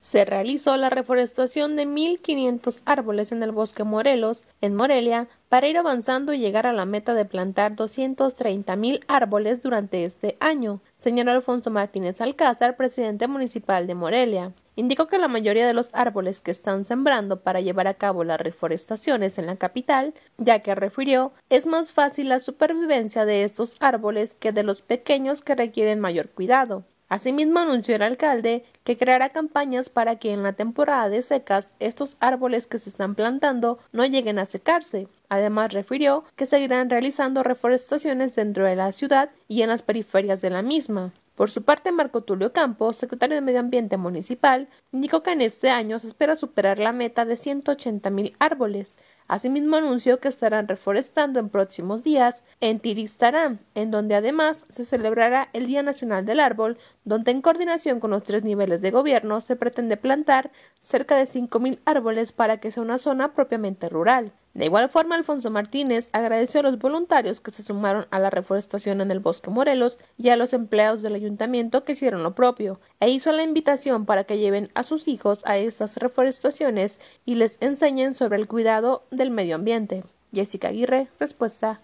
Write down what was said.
Se realizó la reforestación de 1.500 árboles en el bosque Morelos, en Morelia, para ir avanzando y llegar a la meta de plantar 230.000 árboles durante este año, señaló Alfonso Martínez Alcázar, presidente municipal de Morelia. Indicó que la mayoría de los árboles que están sembrando para llevar a cabo las reforestaciones en la capital, ya que refirió, es más fácil la supervivencia de estos árboles que de los pequeños que requieren mayor cuidado. Asimismo, anunció el alcalde que creará campañas para que en la temporada de secas estos árboles que se están plantando no lleguen a secarse. Además, refirió que seguirán realizando reforestaciones dentro de la ciudad y en las periferias de la misma. Por su parte, Marco Tulio Campos, secretario de Medio Ambiente Municipal, indicó que en este año se espera superar la meta de 180 mil árboles, Asimismo anunció que estarán reforestando en próximos días en Tiristarán, en donde además se celebrará el Día Nacional del Árbol, donde en coordinación con los tres niveles de gobierno se pretende plantar cerca de 5.000 árboles para que sea una zona propiamente rural. De igual forma, Alfonso Martínez agradeció a los voluntarios que se sumaron a la reforestación en el Bosque Morelos y a los empleados del ayuntamiento que hicieron lo propio, e hizo la invitación para que lleven a sus hijos a estas reforestaciones y les enseñen sobre el cuidado del Medio Ambiente. Jessica Aguirre, respuesta